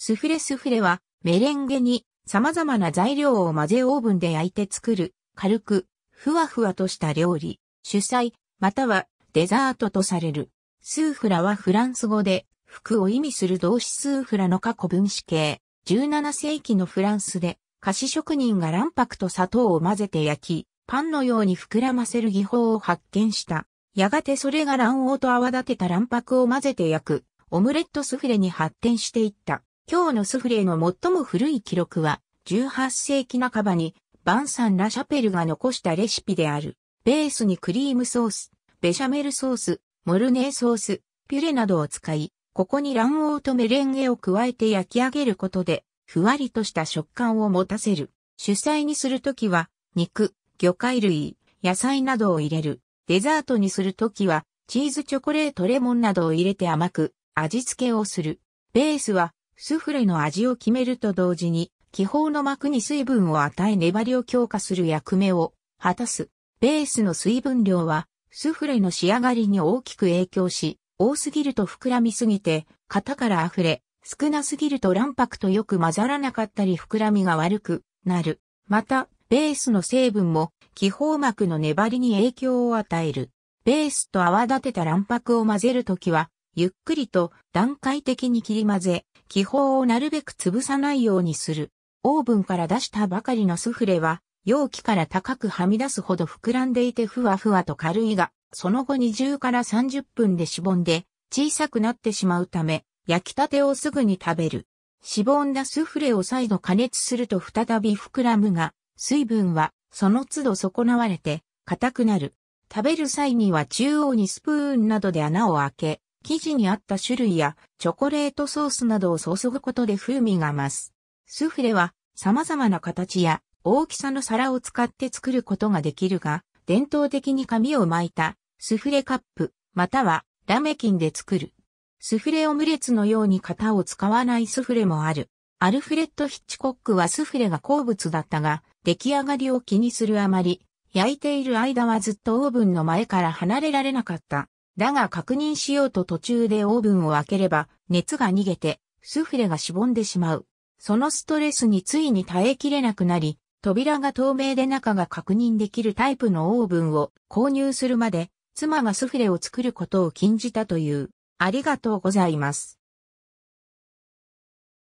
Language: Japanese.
スフレスフレはメレンゲに様々な材料を混ぜオーブンで焼いて作る軽くふわふわとした料理、主菜またはデザートとされる。スーフラはフランス語で服を意味する動詞スーフラの過去分子形。17世紀のフランスで菓子職人が卵白と砂糖を混ぜて焼き、パンのように膨らませる技法を発見した。やがてそれが卵黄と泡立てた卵白を混ぜて焼く、オムレットスフレに発展していった。今日のスフレの最も古い記録は、18世紀半ばに、バンサン・ラ・シャペルが残したレシピである。ベースにクリームソース、ベシャメルソース、モルネーソース、ピュレなどを使い、ここに卵黄とメレンゲを加えて焼き上げることで、ふわりとした食感を持たせる。主菜にするときは、肉、魚介類、野菜などを入れる。デザートにするときは、チーズチョコレートレモンなどを入れて甘く、味付けをする。ベースは、スフレの味を決めると同時に、気泡の膜に水分を与え粘りを強化する役目を果たす。ベースの水分量は、スフレの仕上がりに大きく影響し、多すぎると膨らみすぎて、型から溢れ、少なすぎると卵白とよく混ざらなかったり膨らみが悪くなる。また、ベースの成分も気泡膜の粘りに影響を与える。ベースと泡立てた卵白を混ぜるときは、ゆっくりと段階的に切り混ぜ、気泡をなるべく潰さないようにする。オーブンから出したばかりのスフレは、容器から高くはみ出すほど膨らんでいてふわふわと軽いが、その後20から30分でしぼんで、小さくなってしまうため、焼きたてをすぐに食べる。しぼんだスフレを再度加熱すると再び膨らむが、水分はその都度損なわれて硬くなる。食べる際には中央にスプーンなどで穴を開け、生地に合った種類やチョコレートソースなどを注ぐことで風味が増す。スフレは様々な形や大きさの皿を使って作ることができるが、伝統的に紙を巻いたスフレカップ、またはラメキンで作る。スフレオムレツのように型を使わないスフレもある。アルフレッド・ヒッチコックはスフレが好物だったが、出来上がりを気にするあまり、焼いている間はずっとオーブンの前から離れられなかった。だが確認しようと途中でオーブンを開ければ、熱が逃げて、スフレがしぼんでしまう。そのストレスについに耐えきれなくなり、扉が透明で中が確認できるタイプのオーブンを購入するまで、妻がスフレを作ることを禁じたという。ありがとうございます。